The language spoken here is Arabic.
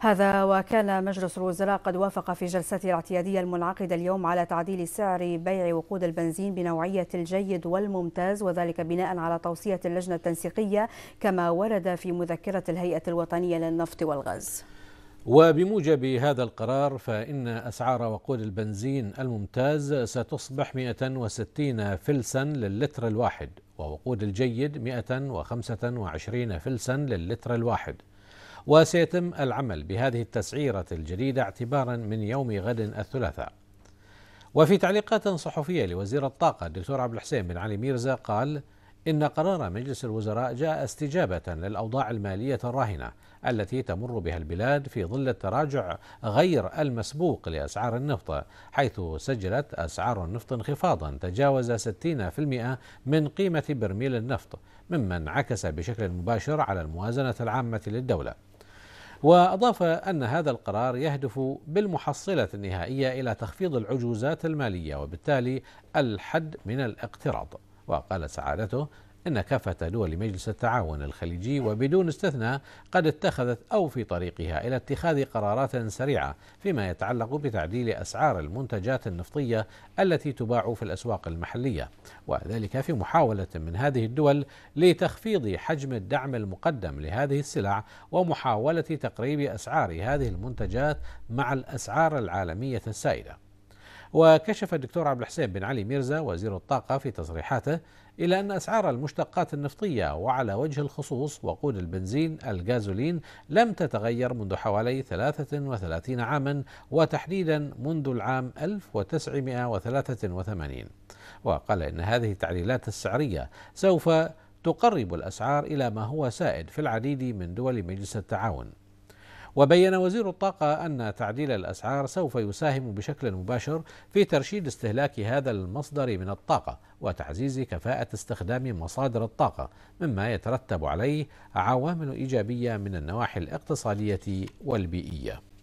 هذا وكان مجلس الوزراء قد وافق في جلسته الاعتيادية المنعقدة اليوم على تعديل سعر بيع وقود البنزين بنوعية الجيد والممتاز وذلك بناء على توصية اللجنة التنسيقية كما ورد في مذكرة الهيئة الوطنية للنفط والغاز وبموجب هذا القرار فإن أسعار وقود البنزين الممتاز ستصبح 160 فلسا للتر الواحد ووقود الجيد 125 فلسا للتر الواحد وسيتم العمل بهذه التسعيرة الجديدة اعتبارا من يوم غد الثلاثاء وفي تعليقات صحفية لوزير الطاقة الدكتور عبد الحسين بن علي ميرزا قال إن قرار مجلس الوزراء جاء استجابة للأوضاع المالية الراهنة التي تمر بها البلاد في ظل التراجع غير المسبوق لأسعار النفط حيث سجلت أسعار النفط انخفاضا تجاوز 60% من قيمة برميل النفط مما انعكس بشكل مباشر على الموازنة العامة للدولة واضاف ان هذا القرار يهدف بالمحصله النهائيه الى تخفيض العجوزات الماليه وبالتالي الحد من الاقتراض وقال سعادته أن كافة دول مجلس التعاون الخليجي وبدون استثناء قد اتخذت أو في طريقها إلى اتخاذ قرارات سريعة فيما يتعلق بتعديل أسعار المنتجات النفطية التي تباع في الأسواق المحلية وذلك في محاولة من هذه الدول لتخفيض حجم الدعم المقدم لهذه السلع ومحاولة تقريب أسعار هذه المنتجات مع الأسعار العالمية السائدة وكشف الدكتور عبد الحسين بن علي ميرزا وزير الطاقة في تصريحاته إلى أن أسعار المشتقات النفطية وعلى وجه الخصوص وقود البنزين الجازولين لم تتغير منذ حوالي 33 عاما وتحديدا منذ العام 1983 وقال إن هذه التعديلات السعرية سوف تقرب الأسعار إلى ما هو سائد في العديد من دول مجلس التعاون وبين وزير الطاقة أن تعديل الأسعار سوف يساهم بشكل مباشر في ترشيد استهلاك هذا المصدر من الطاقة وتعزيز كفاءة استخدام مصادر الطاقة مما يترتب عليه عوامل إيجابية من النواحي الاقتصادية والبيئية